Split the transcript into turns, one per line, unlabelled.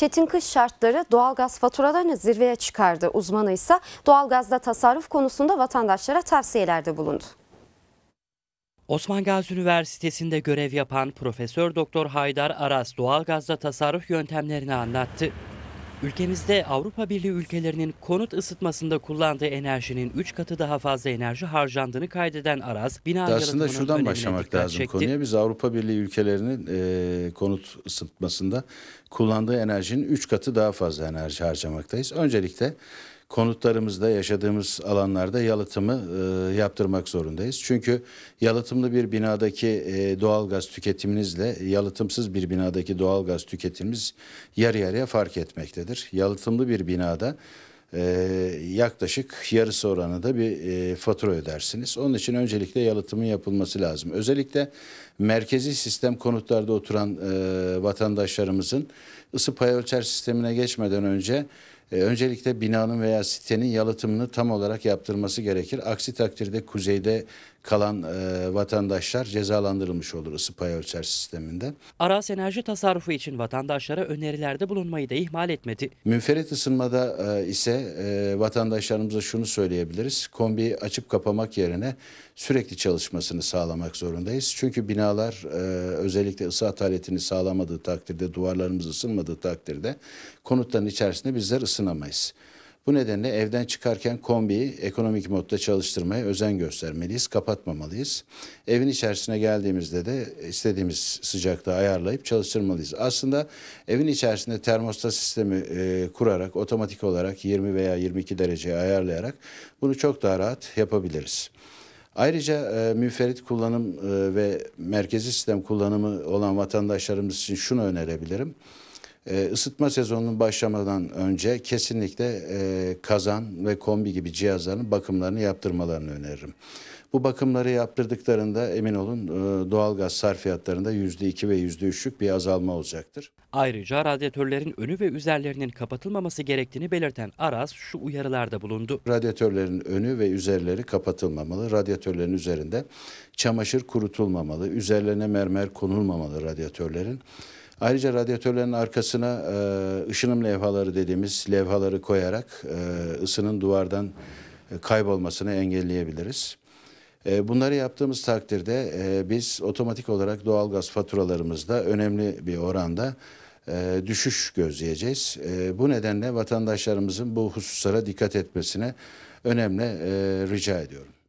Çetin kış şartları doğalgaz faturalarını zirveye çıkardı. Uzmanı ise doğalgazda tasarruf konusunda vatandaşlara tavsiyelerde bulundu.
Osman Gazi Üniversitesi'nde görev yapan Profesör Doktor Haydar Aras doğalgazda tasarruf yöntemlerini anlattı. Ülkemizde Avrupa Birliği ülkelerinin konut ısıtmasında kullandığı enerjinin 3 katı daha fazla enerji harcandığını kaydeden Aras, bina Aslında şuradan başlamak lazım çekti. konuya.
Biz Avrupa Birliği ülkelerinin e, konut ısıtmasında kullandığı enerjinin 3 katı daha fazla enerji harcamaktayız. Öncelikle konutlarımızda yaşadığımız alanlarda yalıtımı e, yaptırmak zorundayız. Çünkü yalıtımlı bir binadaki e, doğal gaz tüketimimizle yalıtımsız bir binadaki doğal gaz tüketimimiz yarı yarıya fark etmektedir. Yalıtımlı bir binada e, yaklaşık yarısı oranında bir e, fatura ödersiniz. Onun için öncelikle yalıtımın yapılması lazım. Özellikle merkezi sistem konutlarda oturan e, vatandaşlarımızın ısı pay ölçer sistemine geçmeden önce e, öncelikle binanın veya sitenin yalıtımını tam olarak yaptırması gerekir. Aksi takdirde kuzeyde kalan e, vatandaşlar cezalandırılmış olur ısı pay ölçer sisteminden.
Aras enerji tasarrufu için vatandaşlara önerilerde bulunmayı da ihmal etmedi.
Münferit ısınmada e, ise e, vatandaşlarımıza şunu söyleyebiliriz. Kombiyi açıp kapamak yerine sürekli çalışmasını sağlamak zorundayız. Çünkü binalar e, özellikle ısı ataletini sağlamadığı takdirde, duvarlarımız ısınmadığı takdirde konutların içerisinde bizler ısı ısınamayız. Bu nedenle evden çıkarken kombiyi ekonomik modda çalıştırmaya özen göstermeliyiz, kapatmamalıyız. Evin içerisine geldiğimizde de istediğimiz sıcaklığı ayarlayıp çalıştırmalıyız. Aslında evin içerisinde termostat sistemi e, kurarak otomatik olarak 20 veya 22 dereceye ayarlayarak bunu çok daha rahat yapabiliriz. Ayrıca e, müferit kullanım e, ve merkezi sistem kullanımı olan vatandaşlarımız için şunu önerebilirim e, ısıtma sezonunun başlamadan önce kesinlikle e, kazan ve kombi gibi cihazların bakımlarını yaptırmalarını öneririm. Bu bakımları yaptırdıklarında emin olun e, doğalgaz sarfiyatlarında %2 ve %3'lük bir azalma olacaktır.
Ayrıca radyatörlerin önü ve üzerlerinin kapatılmaması gerektiğini belirten Aras şu uyarılarda bulundu.
Radyatörlerin önü ve üzerleri kapatılmamalı. Radyatörlerin üzerinde çamaşır kurutulmamalı. Üzerlerine mermer konulmamalı radyatörlerin. Ayrıca radyatörlerin arkasına e, ışınım levhaları dediğimiz levhaları koyarak e, ısının duvardan e, kaybolmasını engelleyebiliriz. E, bunları yaptığımız takdirde e, biz otomatik olarak doğal gaz faturalarımızda önemli bir oranda düşüş gözleyeceğiz. Bu nedenle vatandaşlarımızın bu hususlara dikkat etmesine önemli rica ediyorum.